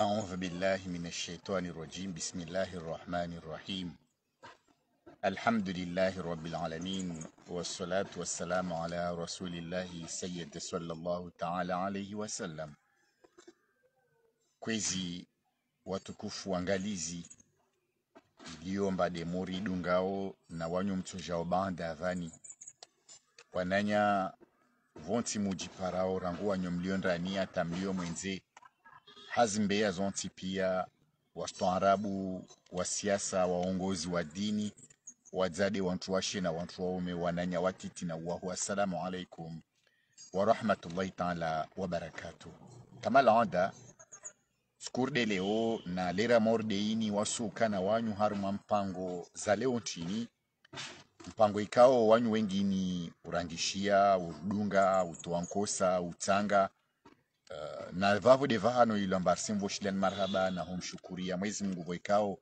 أعوذ بالله من الشيطان الرجيم بسم الله الرحمن الرحيم الحمد لله رب العالمين والصلاة والسلام على رسول الله سيد صلى الله تعالى عليه wasallam. Kwezi watukufu wangalizi iliomba demori dungao na wanyo mtojao banda adhani wananya vonti mujiparao rangu wanyo mlio ndani hata mlio mwenze hazi mbeya zonti pia wastaarabu wa siasa waongozi wa dini wadzade wantu washe na wantu waume wananya na wahu assalamu alaikum warahmatullahi taala wabarakatuh kama laonda skurde leo na lera mordeini wasuka na wanyu haruma mpango za leo ntini mpango ikao wanyu wengini urangishia urudunga utoankosa utanga Uh, na vavo vano ilo ambari simvoshilani marhaba na humshukuria mwezi mungu voikao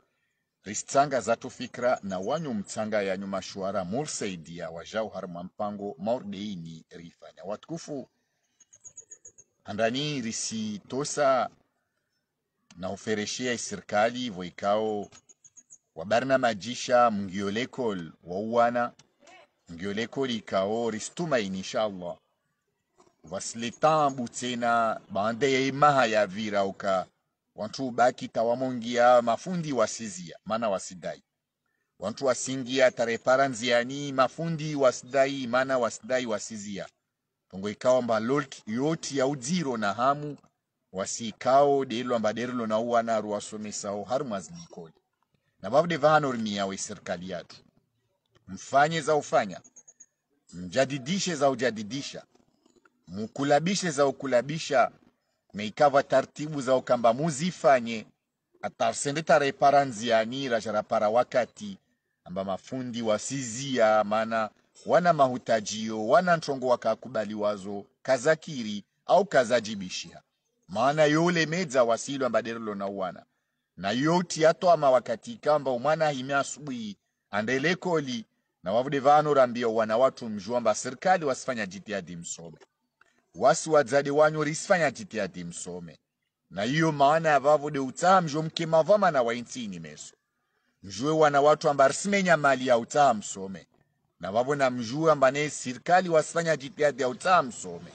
ristanga zatu fikra na wanyu mtsanga yanyu mashwara mursaidia wajau harma mpango maurdeini rifanya watukufu handani risitosa na ufereshea serikali voikao wabarna majisha mngiolekol wauwana ngiolekol ikao ristuma inshallah vasletan butsena bandeye maha ya vira uka wantu baki tawamongia mafundi wasizia mana wasidai wantu wasingia tarepara nziani mafundi wasidai mana wasidai wasizia tongo ikawa mba yoti ya uziro na hamu wasikao mba mbaderilo na uwana ruwasomesawo harumwazidikoli na babu vavude vahanorimiyawe serikali yatu mfanye za ufanya mjadidishe za ujadidisha mukulabishe za ukulabisha meikava tartibu za ukamba muzifanye atarsende tarepara nzianira charapara wakati amba mafundi wasizia mana wana mahutajio wana ntrongo wakakubali wazo kazakiri au kazajibishia maana yole meza wasilo ambadero na uwana na yoti atwama wakati kamba umana hime asubuhi andelekoli na wavude vanorambia wana watu mjuamba serikali wasifanya jitihadi msobe wasi wadzade wanyu risifanya titi ati msome na iyo maana ya de utaha utsaa mke mavama na waintsini meso mzhuwe wana watu amba risimenya mali ya utaha msome na vavona mzhuwe amba naye sirkali wasifanya titi ati ya utaha msome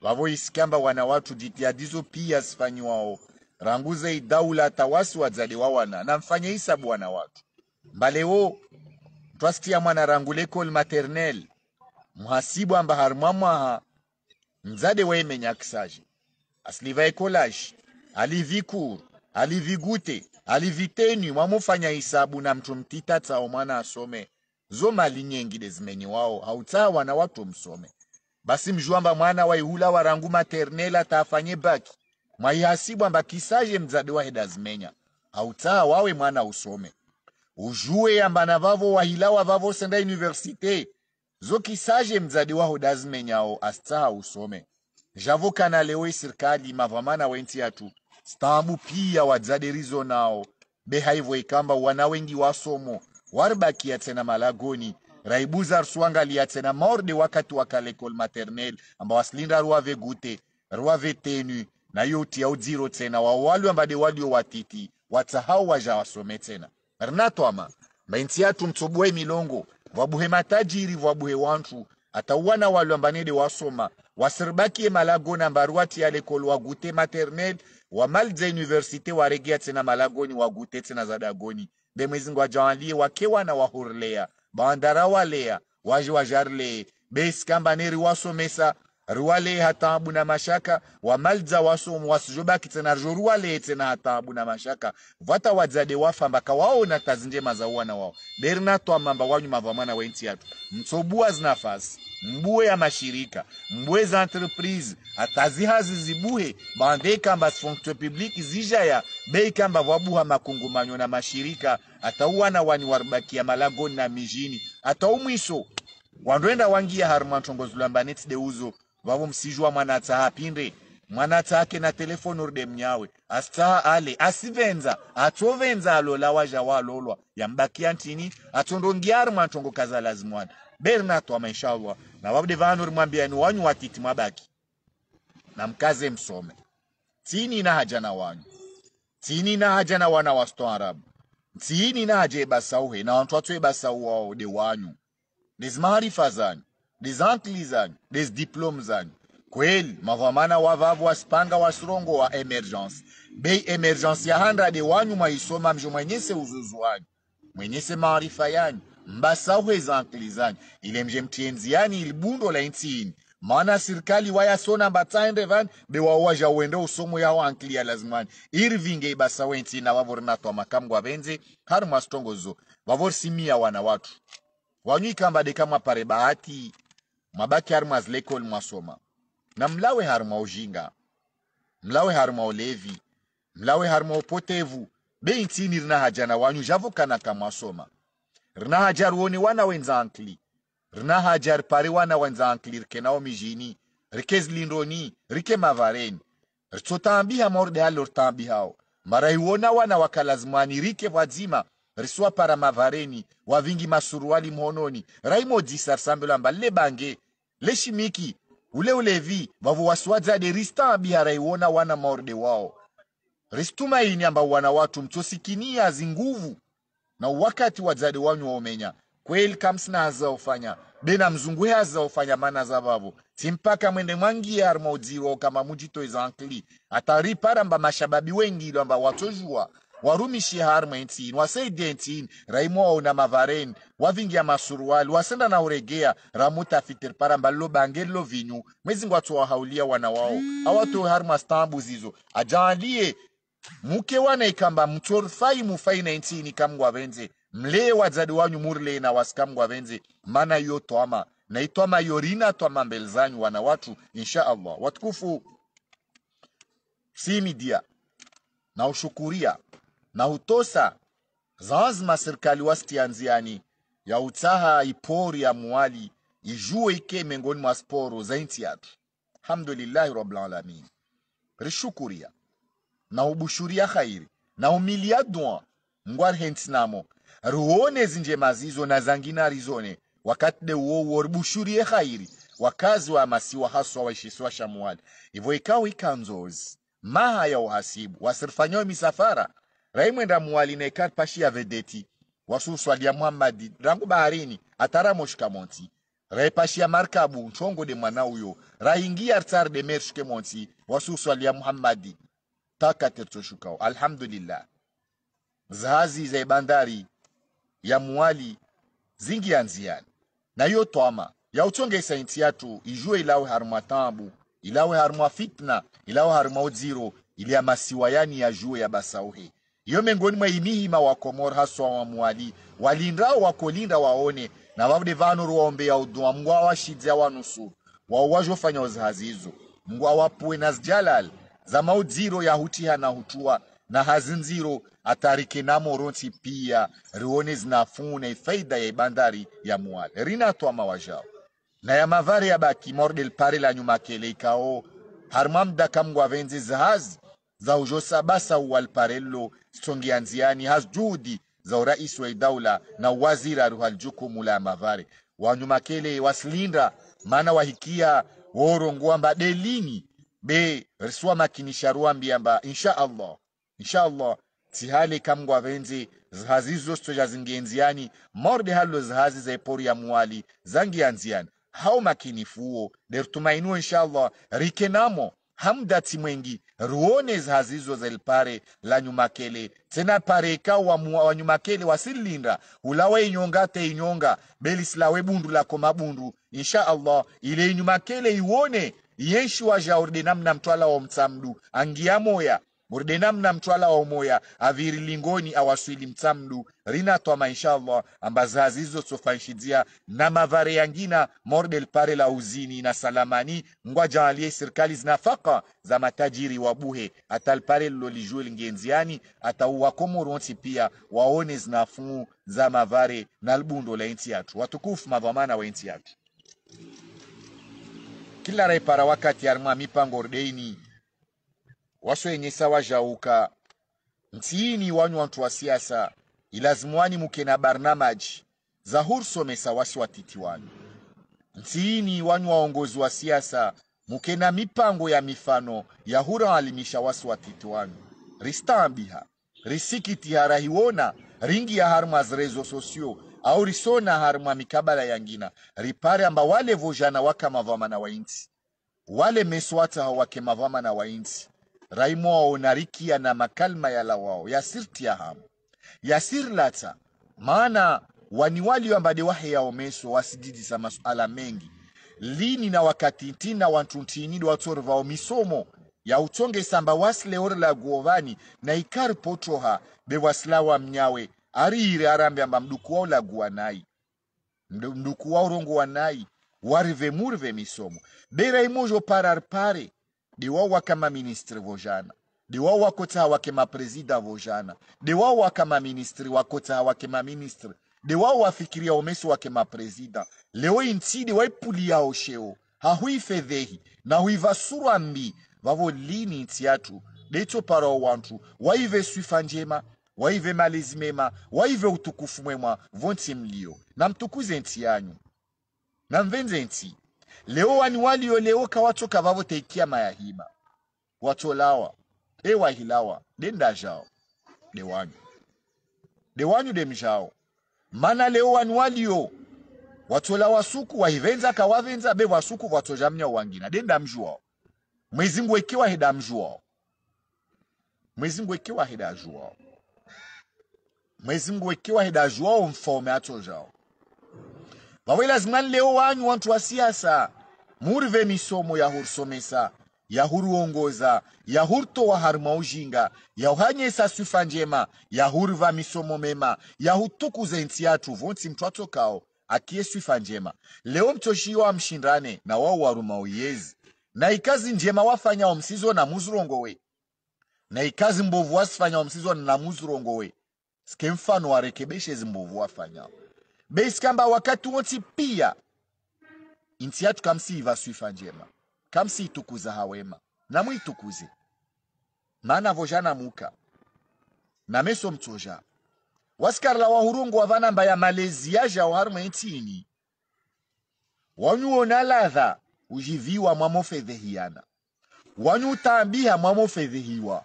vavo isikamba wana watu titi jitihadizo pia wao. ranguze idaula hata wasi wadzade wawana na mfanya isabu wana watu Mbale mbalewo twasitia mwana ranguleko ilmaternel. mhasibu amba harumamu haa. Mzade weme Nyakisaji asilivaekolashi alivikuru alivigute alivitenyu mwamufanya hisabu na mtu mtita mwana asome zo mali nyengide zimeni wao hautsaa wana watu msome basi mjwamba mwana waihula warangu maternela taafanye baki mwaihasibwa kisaje mzade waheda zimenya hautsaa wawe mwana usome ujue na vavo wa vavo senda universite zokisaje mzadi waho dazmenyawo astaha usome zvavo kana leo isirikali mavamana wenti yatu stambu pia wadzade rizo nawo behaivo ikamba wana wengi wasomo waribakia tena malagoni raibuza rsuangalia tena maorde wakati wakalekol maternel amba wasilinda ruwave gute ruwave tenu nayo uti yaudziro tena wawalu ambade walio watiti watsahau wazha wasome tena rinatwama mbainti yatu mtsobue milongo vwabuhe matajiri vwabuhe wantu atauwana walu ambanede wasoma malago malagoni ambaru ya lekolo wagute maternel wamalidza université waregeya tsena malagoni wagute tsena zadagoni dagoni mbe mwezingo wajawanliye wakewana wahurileya bawandara walea waje wajarileya besikamba neri wasomesa ruwale hatabu na mashaka wamalza wasom wasjobaki tena ruwale tena hatabu na mashaka vata wadzade wafamba wao na tazinje za na wao berna twamamba wanyuma va mwana wenti yatu mtsobua zinafasi mbue ya mashirika mbue za entreprise hatazi hazi zibuhe bandekamba fonction publique zijaya beikamba vabuha makungumanyo na mashirika atauwa atauwana wani ya malagoni na mijini ataumwiso wandwenda wangia harumantongo lwambanetsi deuzo vavo msijwa mwanatsa apinde mwanatsa ake na telefonori demnyawe asta ale asivenza atsovenza alola wazha walolwa yambakia ntini atsondongiari mwanthongokaza lazimwana bernato amaishalwa na vavude vanori mwambiani wanyu watiti mwabaki na mkaze msome tsini na haja na wanyu tsini na haja na wana wa arabu tsini na haja ebasauhe na wanthu atso wao de wanyu ndezi maarifa zanyu dizantli zanyu dezidiplome zanyu kweli mavamana wavavu wasipanga wasirongo wa emergence bei emergence ya handade wanyu mwaisoma mzho mwenyese uzuzu wanyu mwenyese maarifa yanyu mbasahwe zankli zanyu ile mzhe mtienziani ilibundo la intiini maana serikali wayasona mbatsaende vani bewauwazha uende usomo yawo ankli ya lazimani iri vinge ibasawe intina vavorinatwa makamgwa avenze hari mwasitongozo simia wana watu wanyu ikambadeka pare bahati mabaki harimo azi lekoli mwasoma na mlawe harimo ujinga mlawe harimo ulevi mlawe harimo upotevu beintini rina haja na wanyu javukanaka mwasoma rina haja ruone wana wenzankli rina haja ripari wana wenzankli nao mijini rike rikezilindroni rike mavareni ritsotambiha mauridealo ritambihao mara iwona wana wakalazimani rike vadzima riswa paramavhareni wavingi masuruali muononi raimojisa risambelamba lebange leshimiki uleulevi vavo wasuadzade ristaabiha raiona wana maorde wao risitumaini amba wana watu mchosikiniya zinguvu na wakati wadzade wanyu waomenya kweli kamsina azaofanya bena mzungu he azaofanya mana za zavavo simpaka mwende mwangia arimodziro kama muchitoiza ankli ataripara mba mashababi wengilo amba watozhuwa warumi shihar mwentin waseidentin raimoau na mavaren wavingia masuruali wasenda na uregea ramutafitir paramba lobange lovinyu mwezingwatso wahaulia wana wao awatohar stambu zizo ajaaliye muke wana ikamba mtorfai mufai 19 ikamgwavenze mlee wadzadi wanyu murile na wasikamgwavenze mana iyo twama na itwama iyo rina twama mbele zanyu wana watu insha allah watukufu si midia na ushukuria na utosa zazma serikali anziani ya utsaha ipori ya muwali ijuwe ike mengoni mwa sporo za nchi yatu hamdulillahi rabbil alamin rishukuria na ubushuria khairi na umilia dua ngwar hentinamo ruone zinje mazizo na zangina rizone wakati de uo uo ribushurie khairi wakazi wa masiwa haswa waishisiwa shamuali ivo ikawa ikanzozi maha ya uhasibu wasirifanyiwe misafara raimwenda muwali nekat pashi ya vedeti wasuuswalia muhammadi rangu baharini atara moshika monti rai pashi ya markabu nchongo de mwana uyo raingia ritsarde mershike monsi wasuuswalia muhammadi taka tertsoshukao alhamdulillah zahazi za bandari ya muwali zingi ya nziani na iyo twama yautsongeisa intsi yatu ijue ilawe harumwa tambu ilawe harumwa fitna ilawe harumwa udziro ili ya masiwayani ya juwe ya basauhe Iyo miongoni mwa imihima wa Komoro haswa wa wamwali walindao wakolinda waone na vavude vanoro waombea udhuma Mungu awashidze awanusuru wao wazhofanya uzihazi izo Mungu awapuwe na zijalali za maudziro ya hutiha na hutua na hazinziro atarike na moronti pia rione zinafune faida ya ibandari ya muwali rinatwa mawajao na ya mavari ya baki mordel pare la nyuma ikao harimwa mdaka Mungu avenze zihazi za ujosa basa uwalparello songia nziani has juhudi za urais wa idaula na waziri aruha ljukumu la mavare wanyuma kele wasilinda maana wahikia mba delini be risua riswa mbia mba insha allah insha allah tihale kamgwa venzi zihazi zosto ja nziani morde halo zihazi za epori ya muwali nziani hao makinifuo dertumainuo insha allah rikenamo hamdati mwengi ruone zhazizo zelipare nyumakele tena pareka wanyumakele wasilinda ulawe inyonga te inyonga silawe bundu lako mabundu insha allah ile inyumakele iwone yenshi wajhaurde namna mtwala wa mtsamdu angia moya namna mtwala wa umoya aviri lingoni awaswili mtsamdu rinatwama inshallah ambazazi izo tsofanshizia na mavare yangina mordel pare la uzini na salamani ngwajaalie serikali zinafaka za matajiri wa buhe wabuhe atalpare lilolijue lingenziani atauwakomoronsi pia waone zinafuu za mavare na lbundo la inti yatu watukufu madhamana wa inti yatu kila raipara wakati arima mipango ordeini waswenye wajauka ntiini wanyu wantu wa siasa ilazimwani muke na barnamaji za wasi watiti wanyu ntiini wanyu waongozi wa siasa muke na mipango ya mifano ya wasi watiti wanyu ristambiha risikitiha rahiwona ringi ya harumwa zirezo sosio au risona harumwa mikabala yangina ripare amba wale vojana waka mavama na wainti wale meswata hawake mavama na wainti raimoao narikia na makalma ya lawao yasirtiaham yasirlata maana mbade waniwaliyo ambade waheyaomeso wasididisa masuala mengi lini na wakati ntina wantu ntinidi watorvao misomo yautongesamba wasileorela guovani na ikari potroha bewasilawa mnyawe ari ire arambe amba mduku wao laguwa nai mduku wao rongo rongowa nai murve misomo beraimojo pararipare ndi wowa kama ministri vojana ndi wowa kota wake maprezida vojana ndi kama ministri wakota wake maministri ndi wao wafikiria umeso wake maprezida leo intidi waipuliao sheo hahuifedhehi na huivasurwa mbi vavo lini nti yathu detso wantu waive swifa njema waive malezi mema waive utukufu mwema vonti mlio na mtukuze nti yanyu na mvenze nti leowa ni walioleuka watsoka vavoteikia mayahima watsolawa ewahilawa denda zhao dewanyu dewanyu demzhao mana leowa ni walio watsola wasuku wahivenzaka wavenza be wasuku vatsoja mnya wangina denda mzhu wao mwezi ngwekiwa heda mzhu wao mwezi ngwekiwa heda zhu wao mwezi ngwekiwa heda zhu wao mfaume atso zhao vawelazimani leo wanyu wantu wa siasa murve misomo yahursomesa yahuruongoza yahurtowa harumauzhinga yahuhanyesa sifa njema yahurva misomo mema yahutukuza intsi yathu vontsi mthu atsokao akiye sifa njema leo mtoshi wa amshindane na wao warumao yezi na ikazi njema wafanyawo msizo na muzirongowe na ikazi mbovu wasifanyawo msizo na muzirongowe sike mfano warekebeshe zimbovu wafanyawo beisikamba wakati wonsi pia Insi yathu kamsiiva swifa njema kamsiitukuza hawema namwitukuze mana vozhanamuka na meso mtsoja wasikarala wahurungu wa vanamba ya malezi yazhawo harimwe intsini wanyuona ladha ujiviwa mwamofedhehiyana wanyutambiha mwamofedhehiwa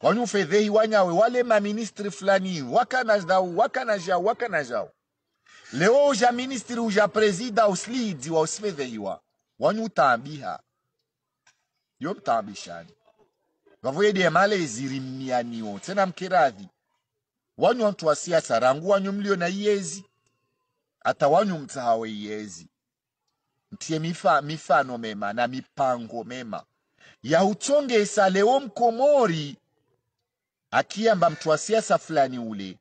wanyufedhehi wanyawe wale maministri fulani wakanazau wakana wakanazhau leo uja ministri uja prezida uslidzi wa wausfedheiwa wanyutambiha yo mtambishani vavoyede male iziri mmianiwo tsena mkeradhi wanyu wantu wa siasa rangu wanyu mlio na iyezi ata wanyu mtsahawe iyezi mtiye mifa, mifano mema na mipango mema ya uchongesa leo mkomori akiyamba mtu wa siasa fulani ule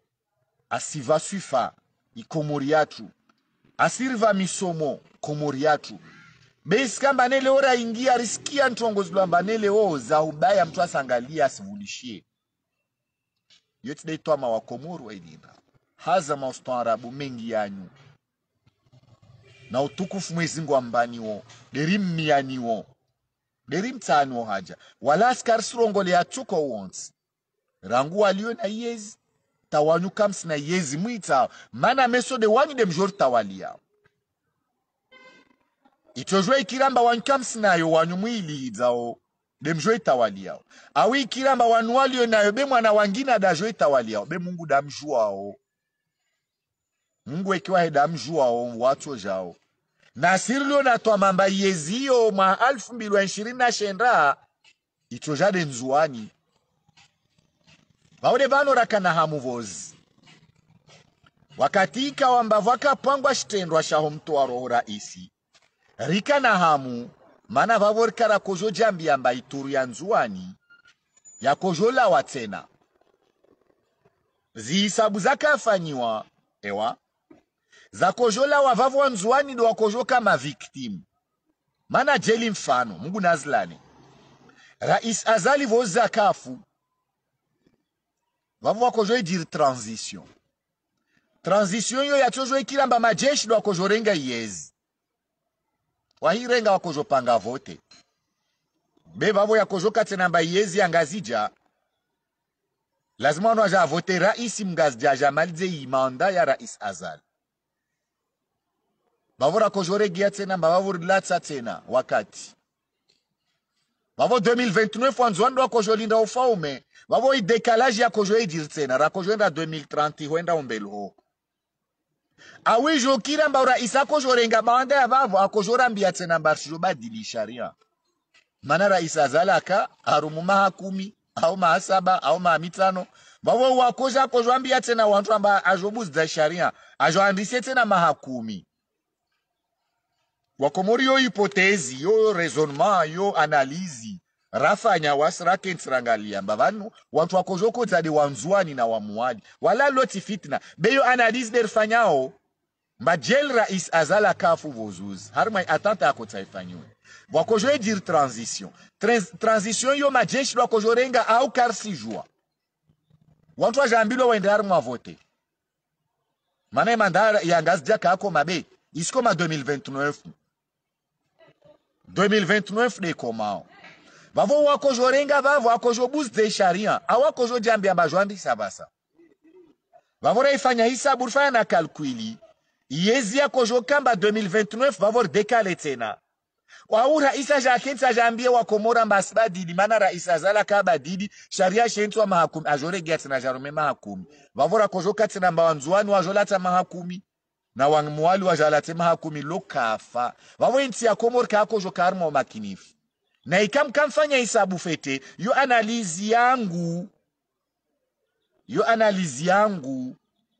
asivaswifa ikomori yatu asiriva misomo komori yatu komoriatu beisikamba nele oraingia risikia ntongozi lwamba nele za ubaya mtu asangalia asivulishie iyo tidaitwama wakomoru wailinda haza maustaarabu mengi yanyu na utukufu mwezingu ambaniwo derimmianiwo derimtsaniwo haja wala askari sirongole yatuko wonsi rangu waliyo na iyezi tawanyu tawanyukams na yezi mwita mana meso de wanyu de mjori tawalia ichojwe ikiramba wanyu na yo wanyu mwili hizao de mjori tawalia awi ikiramba wanu walio yo be mwana wangina da dajoi tawalia be mungu da damjuao mungu ekiwa he ekiwahe damjuao wacho jao na na natwa mamba yezi yo ma alfu mbilu wa nshirina shenra shenda icho jade nzuani vaule vanoraka vozi wakati ikawamba vakapangwa chitendwa shaho mutwaro ora isi rikanahamu mana vavo rikarakozhojambiyamba ituru yanzuwani yakozholawa tsena ziisabu zakafanyiwa ewa zakozholawa vavo wanzuwani do kama viktimu mana jeli mfano mungu nazilane rais azali zakafu dire transition transition iyo yez. mbamajeshi vakozvorenga yezi wairenga vakozvopanga vhote bevavo yakozvokatsenamba yezi yangazija lazima wano azhavhote raisi mngazijazha mali dzeimanda yaraisi azali vavo rakozvoregiya tsenamba vavorilatsa tsena wakati Bavo 2029 wanzi vanoda kozvolinda ufaume vavo i idekalaji yakozho idiri tsena rakozhoenda 2030 hoenda umbelu ho isa kirambaura isakozhorenga mawanda ya vavo akozhorambia tsena mbarsho badilisha ria mana ra isa zalaka harumu maha kumi au maha saba au maha mitano vavo wakozha akozhoambia tsena wantu amba azhobuzidza sharia azhoandise tsena maha kumi wakomori yo hipotezi yo raisonnement yo analizi rafanya wasirakentsirangaliya mbavanhu wantu wakozvokodzade wanzwani na wamuwadi walaloti fitna beyo anadisi derifanyawo mbajelira rais azala kafu vozuzi harimwai atante akotsaifanyiwe vakozvoejiri transition transition yo majeshi lwakozvorenga au karisijwa wantu wazhambilwa waende ari mwavote manaye mandara yangazi jakako mabe isiko ma 2029 2029 dekomao vavowakozvorenga vavo akozvobudzei sharia awakozvojambia mbazvoambisa basa vavoraifanya hisabu rifaya na kalkuili yeziya kozvokamba 2029 vavoridekale tsena au raisa zhakentsa zhambiye wakomora mbasi badidi mana raisa zalaka badidi sharia shentswa mahakumi azvoregeya tsena zharume mahakumi vavorakozvoka tsena mbawanzuwani wazvolatsa mahakumi na wamuwali wazhalate mahakumi lokafa vavointsiya komori kaakozvo kaari maumakinifu na ikamkamfanya hisabu fete yo analizi yangu yo analizi yangu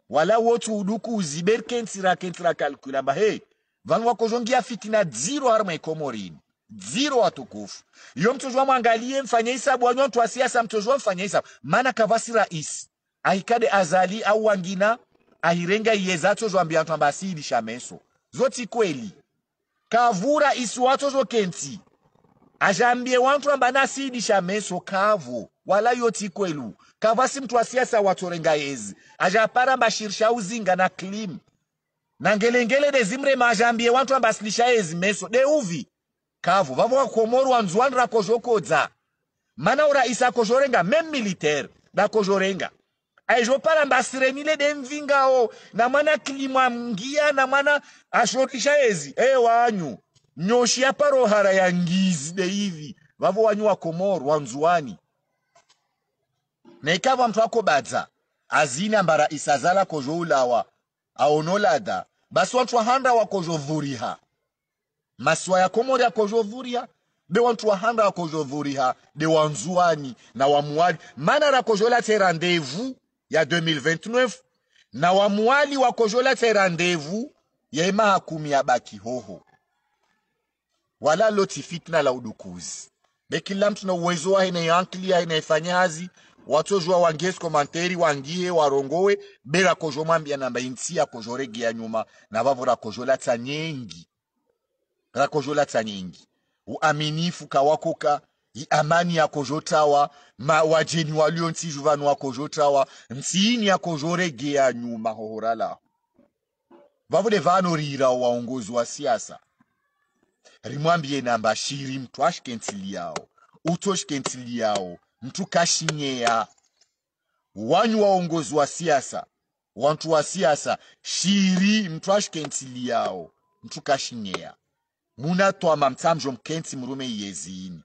wala wotu uduku uziber kentira kentira kalkula he bahe vanhu vakozvongia fitina dziro ari maikomorino dziro watukufu iyo mtozwa mwangalie mfanya hisabu wanyo mtu wa asiasa mtozwa mfanya hisabu mana kavasi rais ahikade azali au wangina ahirenga iyezatso zwambia vantu ambasi ilisha menso zoti kweli kavura isi watso kenti azhambie wanthu ambani asidisha meso kavo wala yoti kwelu kavasi mtu wa asiyasa watorenga yezi azhapara mbashirisha uzinga na klim na ngelengele dezimrema azhambie wanthu amba asidisha yezi meso de deuvi kavo vavo vakomorwa nzuwani rakozvokodza mana ura isa kojorenga mem militer na kojorenga para militaire dakozvorenga aizvo na mana klima mngia na mana ashotisha yezi e, wanyu, nyoshi ya rohara ya ngizide ivi vavo wanyu wakomorwa nzuwani neikava muthu akobadza azina mbara isazala kozho ulawa aonoladha basi wanthu wahanda wakozho vuriha ya yakomori akozho vuriha de wanthu wahanda wakozho vuriha de wanzuani na wamuwali mana rakozho latse randevu ya 2029 na wamuwali wakozho latse randevu ya ya baki hoho wala loti fitna la udukuzi be kila mtu na uwezo wahe naianklia watu jua wangezi komanteri wangie warongowe bera kozho mwambia namba insi yakozho ya nyuma na vavo rakozho latsa nyengi rakozho latsa nyengi uaminifu kawakoka i amani ya yakozho tawa wajeni walio ntsizhu vanu wakozho tawa msiini yakozho ya nyuma hohorala de vavode vanorirawo waongozi wa siasa rimwambieni namba shiri mtu mntu ashikentiliyawo yao mtu kashinyeya wanyu waongozi wa siasa wantu wa siasa shiri mtu mntu yao mtu kashinyeya munatwama mtsamzho mkentsi murume iyeziini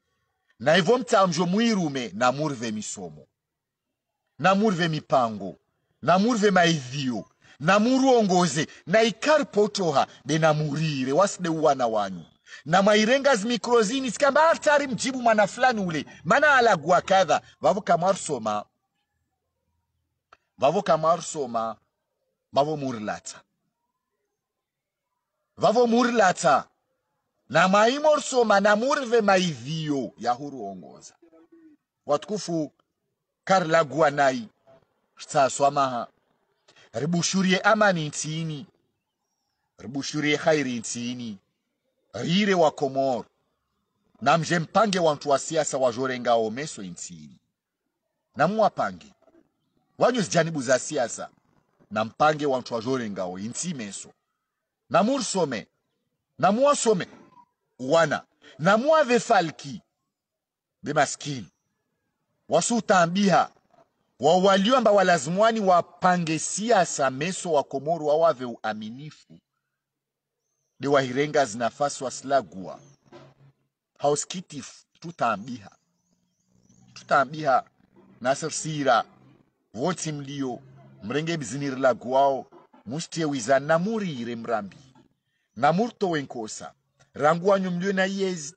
naivho mtsamzho muirume murve misomo na murve mipango na namurve maidhiyo namuruongoze naikaripotoha murire wasideuwana wanyu na mwairengazi mikrozini sikamba atari mjibu mwana fulani ule mana alagua kadha vavo kamarusoma vavo kamarusoma mavo murilata vavo murilata na maimorusoma na murive maivhiyo yahuruongoza watukufu karilagua nai ritsaswa maha ribushurie amani ntini ribushurie khairi ntini rire eh, wa Komoro na mjempange wantu wa siasa wazhorenga omeso intsiri namuwapange wanyu zijanibu za siasa na mpange wantu o intsi meso namurisome namuwasome wana namuwave falki maskini wasutambiha wawaliwa mba walazimuwani wapange siasa meso wa Komoro wawave uaminifu wahirenga zinafaswa slagwa, hausikiti tutambiha tutambiha nasirsira votsi mlio mrenge bzinirilaguwao mustewizani namurire mrambi namurto wenkosa rangu wanyu mlio na iyezi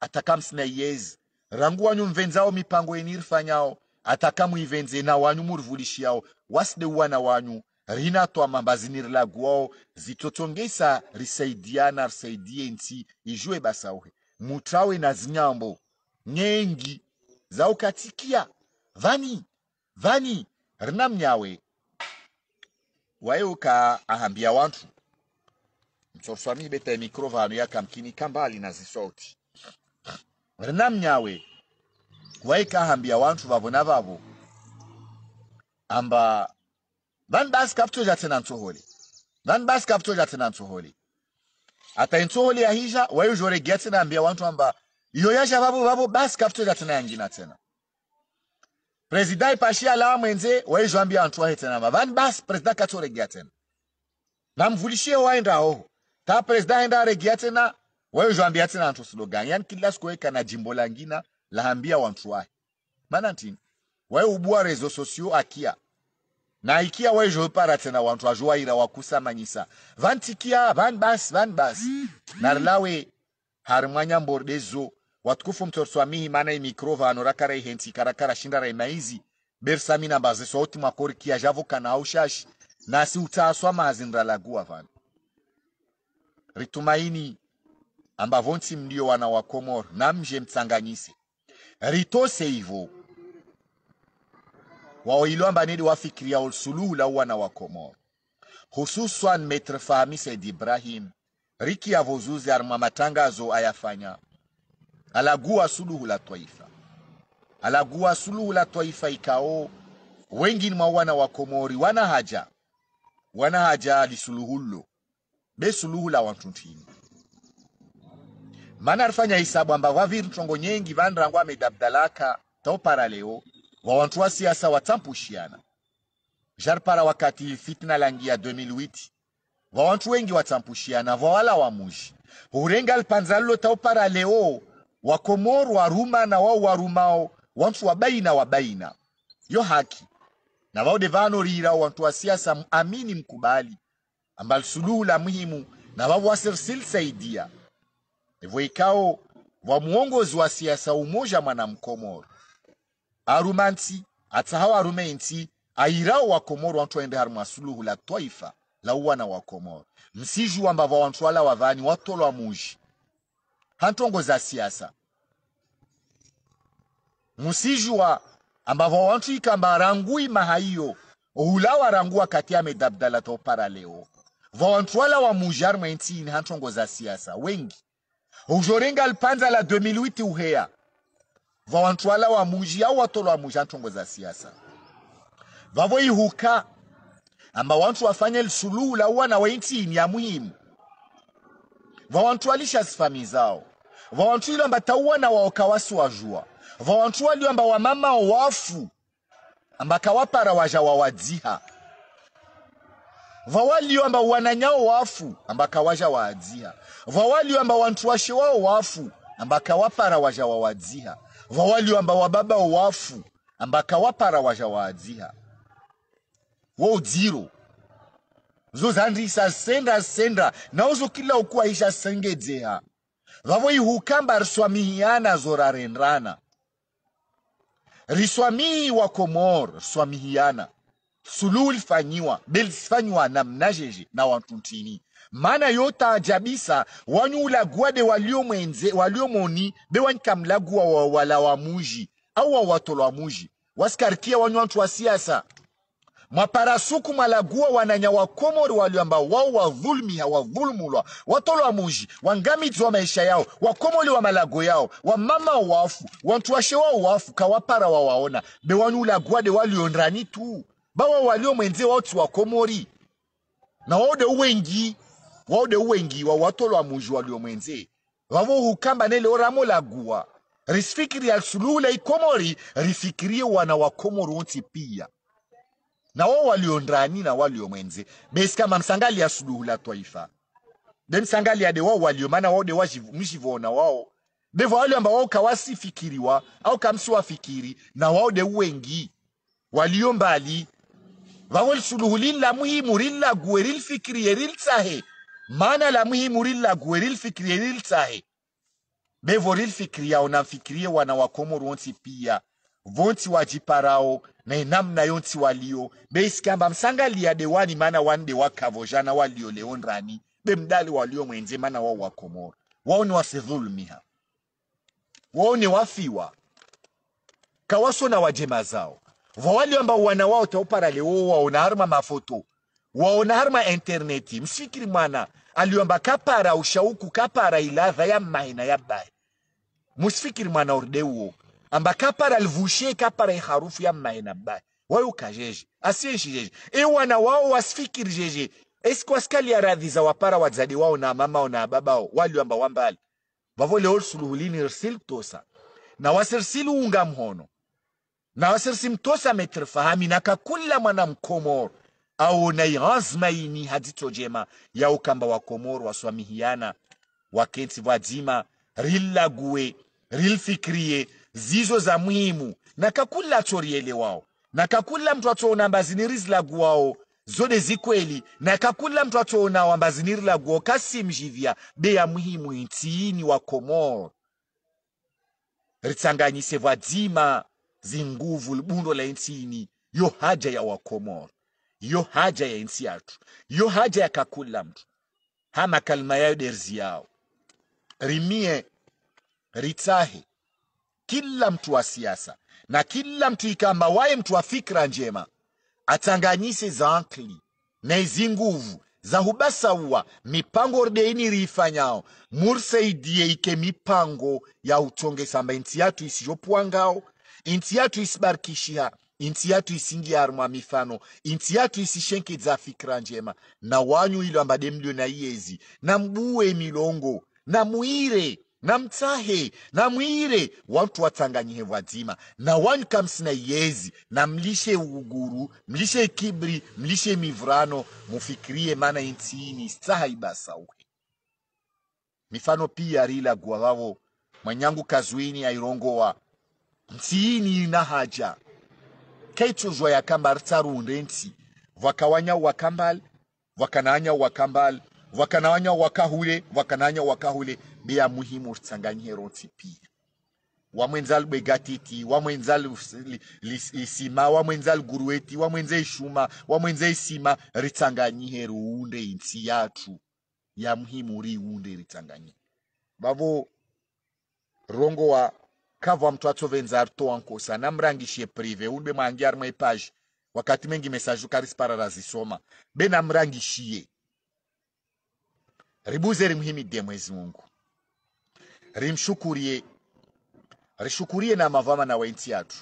atakamsina iyezi rangu wanyu mvenzao mipango yenirifanyao atakamuivenze na wanyu murivulishiao waside uwana wanyu rinato amambazinirlago ao zitotongeisa risaidiana risaidiensi ijue basa uhe mutawe na zinyambo nyengi zaukatikia vani vani rina mnyawe wayeuka ahambia wantu msoroswami beta mikro vanu yakamkini kambali na zisauti rina mnyawe ahambia wantu vavo na vavo amba Dann bas kapto jatena ntoholi. Then bas kapto jatena ntoholi. Ata ntoholi yahisha wayo jorejea tena ambia wantu amba iyo yasha vavo vavo basi kapto jatena yangina tena. Prezida ipashia la mwenze wayo joambia wantu wahe tena. Then basi prezida kato regea tena. Na mvulishie waenda hoho. Ta prezida henda regea tena wayo joambia tena wantu slogan. Yani kila siku weka na jimbo langina la ambia wantu wahe. Maana ntini? Wayo ubua rezo sosio akia na ikiya zvoipara tsena wantu azviwaira wakusamanyisa vantikiya van bas van bas nari lawe hari mwanyambori dezo watukufu mtorswamihi mana imikrova ano rakara ihensi karakara shinda raimaizi berisamina mbaze sauti mwakorikiya zhavo kana aushashi nasi utaswa mahazinra laguwa vanu ritumaini ambavonsi mdio wana wa komoro namzhe mtsanganyise ritose ivo waoyilwan banidi wafikiria olsuluhu la wana wa Komoro, hususan Metre fami Said Ibrahim riki ya vozuzi arima matangazo ayafanya alaguwa suluhu la twaifa, alagua suluhu la twaifa ikao wengini mwa wana wa Komori wana haja wana haja lisuluhullo be suluhu la wantuntini ntini mana arifanya hisabu amba vaviri ntongo nyengi vanrangwa amedabdalaka tauparaleo wa wawantu wa siasa watampushiana jarpara wakati fitna langi ya 2008 wa wawantu wengi watsampushiyana vawala wa muzhi hurenga lipanzalilo taupara leo wa komoro wa ruma na wao warumao wantu wa baina yo haki na vaode vanorira wantu wa siasa muamini mkubali ambal suluhu la muhimu na wa vavwasirisilisaidia ivo ikao wa muongozi wa siasa umoja mwana mkomoro arumanti nti arumenti airao wa Komoro wantu waende haruma suluhu la toifa la uwana wa Komoro msiju ambavo wantu wala wavani watolwa muji hantongo za siasa musijua ambavo wantu ikamba rangui mahaiyo hula rangua kati ya medabdala topara leo vawantu wala wa muji harumwe nti ini hantongo za siasa wengi ujorenga lipanza la 2008 uheya va wantu wa muji au watolo wa muji antongo za siasa vavoihuka amba wantu wafanye lisuluhu la wana wa intini ya muhimu vawantu alisha sifami zao vawantu ilo amba tauwana wao kawasiwajua vawantu walio amba wamama wafu amba kawapara waja wawadziha vawali amba wananyao wafu amba kawaja waadziha vawali amba wantu washe wao wafu amba kawapara waja wawadziha vawaliwamba wababa wafu amba kawapara wazhawadziha woudziro zozandi isasenda senda nauzokila ukuwa ishasengedzeha vavo ihukamba riswamihiyana zorarendrana riswamihi wa komor swamihiyana suluhu lifanyiwa belisifanyiwa na mnajeje na wantuntini mana yotaajabisa wanyu ulagwa de walio waliomoni be wanyikamlagua wa wala wa muji au wa watolo wa muji wasikarikia wanyu wantu wa siasa mwaparasuku mwalagua wananya wakomori walio ambao wao wadhulumi watolo wa muji wangamidzwa maisha yao wakomoli wa malago yao wamama wafu wantu washe wao wafu kawapara wawaona be wanyu ulagua de waliondrani tu bawa walio mwenze wauti wakomori na waude uwengi waude wengi wa watolo wa muzhi walio mwenze Wavo vavohukamba nelo ramo la Risfikiri ya sulule ikomori risikiri wana wa komori onti pia na wao walio ndani na walio mwenze besi mamsangali ya suluhu la twaifa de ya de wao walio maana wao de mshivona wao devo wale ambao wao kawasifikiriwa au kamsi wa fikiri, na wao de wengi walio mbali vavo lisuluhu lilla muhimu lilla guwe lilfikirie lilsahe maana la muhimu lilague lilifikirie lilitsahe bevo lilifikiria unamfikirie wana wakomoro onsi pia vonti wajiparao na nenamna yonti walio beisikamba msangalia dewani maana wande wakavojana walio leonrani bemdali walio mwenze maana wao wakomoro waone wasidhulumiha ni wafiwa kawaso na wajema zao vawali ambao wana wao taupara leo waona haruma mafoto waona harima interneti msikiri mwana aliomba kapara ushauku kapara iladha ya maina ya bae musifikiri mwana urdeuo amba kapara alivushe kapara iharufu ya maina bae bai wayukajeje asiyeshijeje iwana e wao wasifikiri jeje esiko askali radhi za wapara wadzadi wao na mamao na babao waliwamba wambali vavole olsuluhulini rsil tosa na wasirsil unga mhono na wasirsi mtosa metrfahami na kakula mwana mkomoro au nairazmaini hadzitso njema ya ukamba wa komoro waswamihiana waketsi vadzima rillaguwe rilfikirie zizo za muhimu na kakula nakakula atsorielewawo nakakula mntu atsoona ambazini rizilaguwawo zode zikweli na nakakula mntu atsoonawo ambazini rilaguwawo kasimjivya beya muhimu ntsiini wa komoro ritsanganyise vadzima zinguvu lubundo la ntsiini yo haja ya wakomoro yo haja ya insi yathu yo haja ya kakula mtu hama kalma yao derzi yao rimie ritsahe kila mtu wa siasa na kila mtu ikamba waye mtu wa fikra njema atanganyise za ankli na izi nguvu za uwa mipango ordeini riifanyao murseidie ike mipango ya utonge samba insi yathu isiyopuwa ngao insi yathu isibarikishiha inti yatu isingi yarumwa mifano, inti yatu isishenke dza fikira njema. Na wanyu ilo ambade mlio na iyezi na mbuwe milongo na muire na mtsahe na mwire watu watanganyihe vwadzima na wanyu kamsina iyezi na mlishe uguru mlishe kibri mlishe mivurano mufikirie mana inti intiini saha ibasauhe mifano pia rila gwawavo mwenyangu kazuini airongowa ntiini ina haja kaitunzwa yakamba ari tsaruunde ntsi vakawanyawu wakambale vakanaanyawu wakahule vakanaanyawu wakahule beya muhimu uri pia wamwenza libwegatiti wamwenza lisima wamwenza liguruweti wamwenza ishuma wamwenza isima ritsanganyihe riunde intsi yatu ya muhimu riunde ritsanganyihe vavo rongo wa kavha mtwatsovhenza ari towankosa namurangishe prive udwe mwangi ari mwaipazhi wakati mengi mesazhuka risipara razisoma benamurangishiye ribuze rimuhimidhe mwezi mungu rimshukurie rishukurie na mavama na wainti e yatu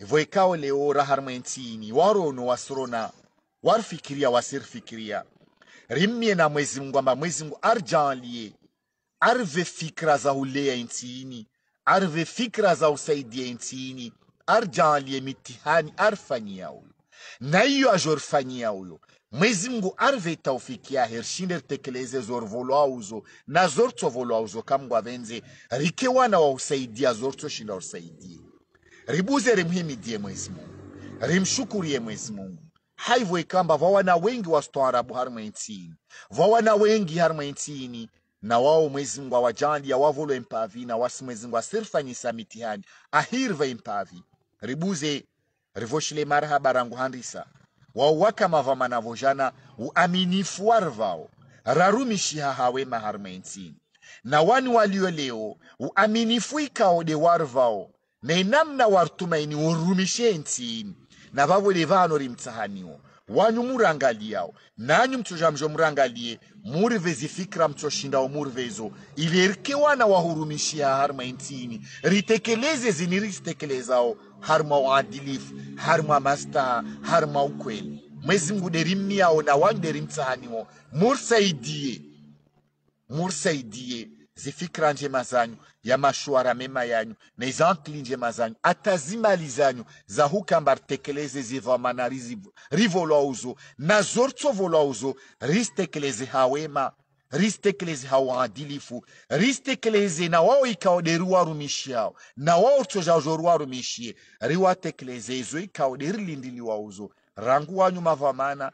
ivo ikao leo rahari mwaintiini warono wasirona warifikiria wasirifikiria rimmie na mwezi mungu amba mwezi mungu arijalie arive fikira za huleya intiini arve fikra za usaidie nchini arjaalie mitihani arfanyia huyo na hiyo ajorfanyia huyo mwezi mngu arve taufiki yahe ritekeleze zorvolwauzo na zortsovolwauzo kamngu avenze rike wana wa usaidia zortsoshinda usaidie ribuze rimhimidie mwezi mungu rimshukurie mwezi mungu haivyo ikamba vawana wengi wasitoarabu harimwe nchini vawana wengi harimwe nchini na wao mwezi ya yawavolo empavi na wasi mwezi nyisa mitihani ahirva empavi ribuze rivoshile marhaba rangu handisa wao wauwakamava manavozhana uaminifu rarumi shiha hawe intini na wani walio leo uaminifu ikaode na nenamna wartumaini urumishe intini na vavole vano rimtsahaniwo wanyu murangaliao nanyu mchozhamzho murangalie muri vezifikira mchoshindawo muri vezo ili rikewana wahurumishia harima intini ritekeleze zini risitekelezao harima uadilifu harima mastaha harima ukweli mwezi mungu derimmiyawo na wanyu derimtsahaniwo mursaidie mursaidie zifikira njema zanyu yamashwara mema yanyu neza nkili njema zanyu hata zimali zanyu zahukamba ritekeleze zivamana rivolwa uzo na zoritsovolwa uzo risitekeleze hawema risitekeleze hauadilifu risitekeleze na wao ikaode riwarumishiao na wao ritsozhazvo riwarumishie riwatekeleze izo ikaode rilindiliwa uzo rangu wanyu mavamana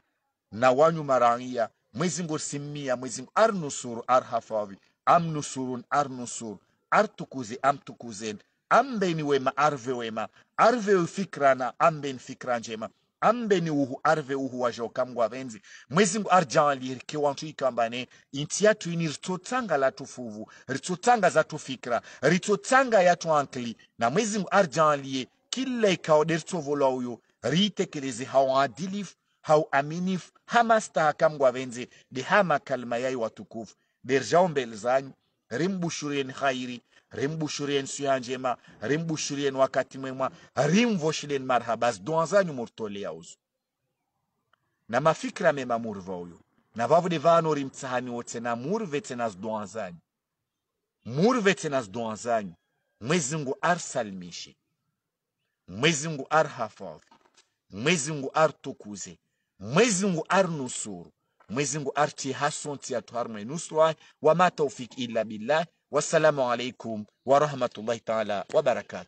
na wanyu marangiya mwezingo simmiya mwezingo ari nusuru ari hafavi am nusurun ar ar nusur tukuzi am tukuzen am beni wema arve wema arve ufikrana ambeni fikra njema beni uhu arve uhu benzi wazhokamgwa venzi mwezingu arjawalirike er wantu ikambane inti yatu ini ritotanga la ritotsanga latufuvu ritotsanga zatufikra ritotsanga yatu ankli na mwezi mwezingu arjawalie kila ikaode ritovola uyo riitekeleze hauadilifu hauaminifu hamastahaka mgwa benzi de hama kalma yai watukufu derja o mbel zanyu rimbushurieni khairi rimbushurieni suya njema rimbushurieni wakati mwema rimvoshileni marhaba zidoa zanyu murtolea uzu na mafikira mema murva uyu na vavude vano rimtsahaniwo na murve tena zidoa zanyu murve tena zidoa zanyu mwezi ngu arsalimishe mwezi ngu arhafadhi mwezi ngu artukuze mwezi ngu arnusuru Mwezingu arti hasonti atuharmwe nuswa wa ma taufiki illa billah. Wassalamu alaikum warahmatullahi taala wabarakatu.